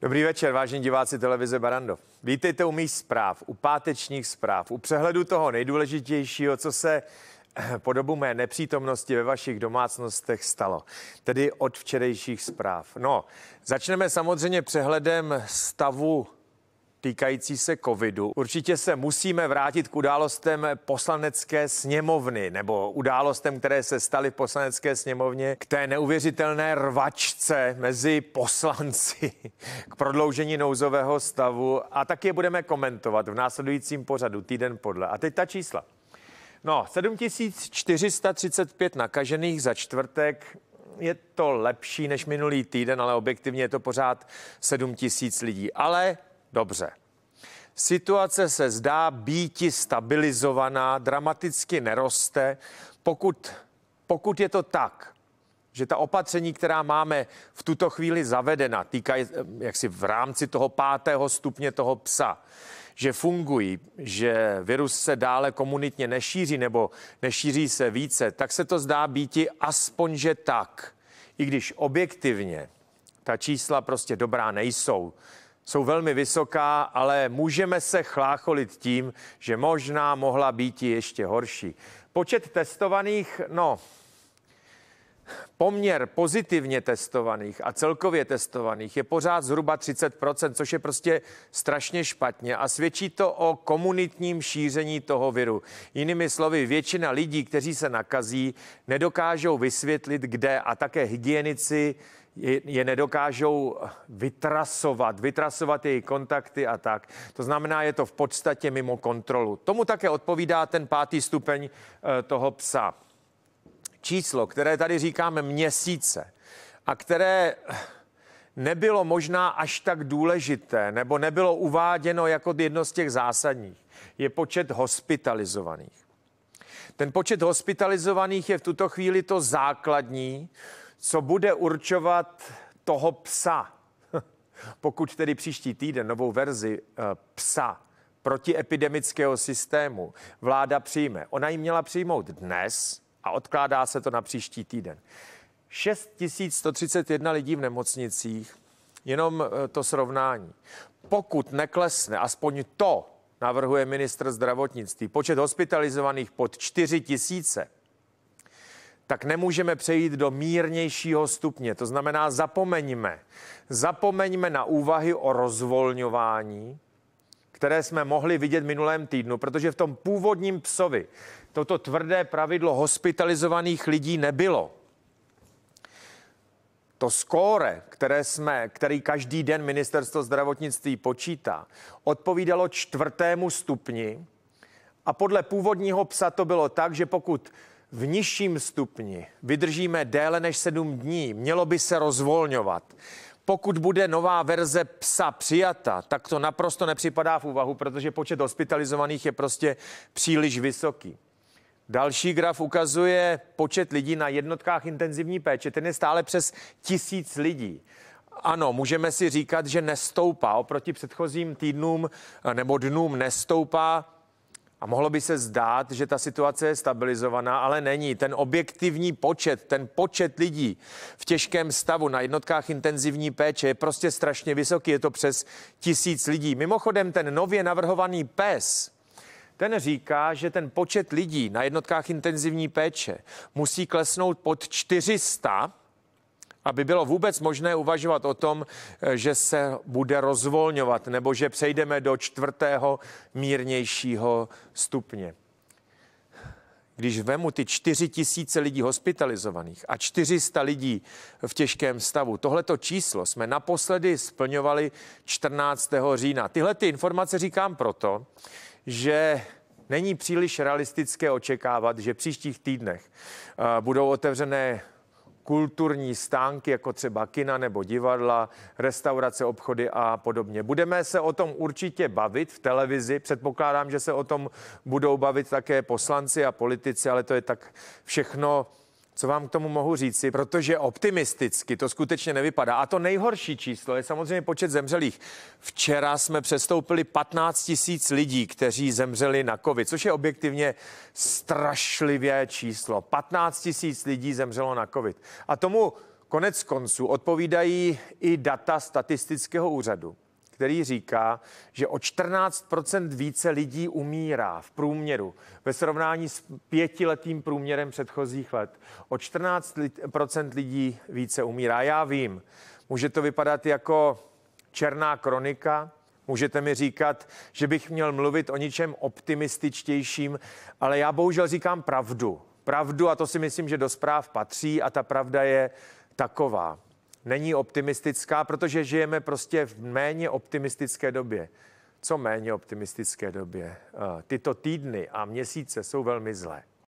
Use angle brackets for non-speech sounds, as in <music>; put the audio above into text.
Dobrý večer, vážení diváci televize Barandov. Vítejte u mých zpráv, u pátečních zpráv, u přehledu toho nejdůležitějšího, co se <clears throat> po dobu mé nepřítomnosti ve vašich domácnostech stalo, tedy od včerejších zpráv. No, začneme samozřejmě přehledem stavu týkající se covidu. Určitě se musíme vrátit k událostem poslanecké sněmovny nebo událostem, které se staly v poslanecké sněmovně, k té neuvěřitelné rvačce mezi poslanci k prodloužení nouzového stavu a tak je budeme komentovat v následujícím pořadu týden podle. A teď ta čísla. No, 7435 nakažených za čtvrtek, je to lepší než minulý týden, ale objektivně je to pořád 7 tisíc lidí. Ale dobře. Situace se zdá býti stabilizovaná, dramaticky neroste. Pokud, pokud je to tak, že ta opatření, která máme v tuto chvíli zavedena, týkají jaksi v rámci toho pátého stupně toho psa, že fungují, že virus se dále komunitně nešíří nebo nešíří se více, tak se to zdá býti aspoň, že tak. I když objektivně ta čísla prostě dobrá nejsou jsou velmi vysoká, ale můžeme se chlácholit tím, že možná mohla být ještě horší. Počet testovaných, no, poměr pozitivně testovaných a celkově testovaných je pořád zhruba 30%, což je prostě strašně špatně a svědčí to o komunitním šíření toho viru. Jinými slovy, většina lidí, kteří se nakazí, nedokážou vysvětlit, kde a také hygienici je nedokážou vytrasovat, vytrasovat její kontakty a tak. To znamená, je to v podstatě mimo kontrolu. Tomu také odpovídá ten pátý stupeň eh, toho psa číslo, které tady říkáme měsíce a které nebylo možná až tak důležité nebo nebylo uváděno jako jedno z těch zásadních, je počet hospitalizovaných. Ten počet hospitalizovaných je v tuto chvíli to základní, co bude určovat toho psa. <laughs> Pokud tedy příští týden novou verzi eh, psa protiepidemického systému vláda přijme. Ona ji měla přijmout dnes, a odkládá se to na příští týden. 6131 lidí v nemocnicích, jenom eh, to srovnání. Pokud neklesne aspoň to, navrhuje ministr zdravotnictví, počet hospitalizovaných pod 4 tisíce, tak nemůžeme přejít do mírnějšího stupně. To znamená, zapomeňme. Zapomeňme na úvahy o rozvolňování, které jsme mohli vidět minulém týdnu, protože v tom původním psovi toto tvrdé pravidlo hospitalizovaných lidí nebylo. To skóre, které jsme, který každý den ministerstvo zdravotnictví počítá, odpovídalo čtvrtému stupni a podle původního psa to bylo tak, že pokud v nižším stupni vydržíme déle než sedm dní, mělo by se rozvolňovat. Pokud bude nová verze psa přijata, tak to naprosto nepřipadá v úvahu, protože počet hospitalizovaných je prostě příliš vysoký. Další graf ukazuje počet lidí na jednotkách intenzivní péče. Ten je stále přes tisíc lidí. Ano, můžeme si říkat, že nestoupá. Oproti předchozím týdnům eh, nebo dnům nestoupá. A mohlo by se zdát, že ta situace je stabilizovaná, ale není. Ten objektivní počet, ten počet lidí v těžkém stavu na jednotkách intenzivní péče je prostě strašně vysoký. Je to přes tisíc lidí. Mimochodem, ten nově navrhovaný PES, ten říká, že ten počet lidí na jednotkách intenzivní péče musí klesnout pod 400, aby bylo vůbec možné uvažovat o tom, že se bude rozvolňovat nebo že přejdeme do čtvrtého mírnějšího stupně. Když vemu ty 4 tisíce lidí hospitalizovaných a 400 lidí v těžkém stavu, tohleto číslo jsme naposledy splňovali 14. října. Tyhle ty informace říkám proto, že není příliš realistické očekávat, že příštích týdnech eh, budou otevřené kulturní stánky, jako třeba kina nebo divadla, restaurace, obchody a podobně. Budeme se o tom určitě bavit v televizi. Předpokládám, že se o tom budou bavit také poslanci a politici, ale to je tak všechno co vám k tomu mohu říci, protože optimisticky to skutečně nevypadá. A to nejhorší číslo je samozřejmě počet zemřelých. Včera jsme přestoupili 15 tisíc lidí, kteří zemřeli na COVID, což je objektivně strašlivé číslo. 15 tisíc lidí zemřelo na COVID. A tomu konec konců odpovídají i data statistického úřadu který říká, že o 14 více lidí umírá v průměru ve srovnání s pětiletým průměrem předchozích let. O 14 lidí více umírá. Já vím, může to vypadat jako černá kronika, Můžete mi říkat, že bych měl mluvit o něčem optimističtějším, ale já bohužel říkám pravdu. Pravdu a to si myslím, že do zpráv patří a ta pravda je taková není optimistická, protože žijeme prostě v méně optimistické době. Co méně optimistické době? Eh, tyto týdny a měsíce jsou velmi zlé.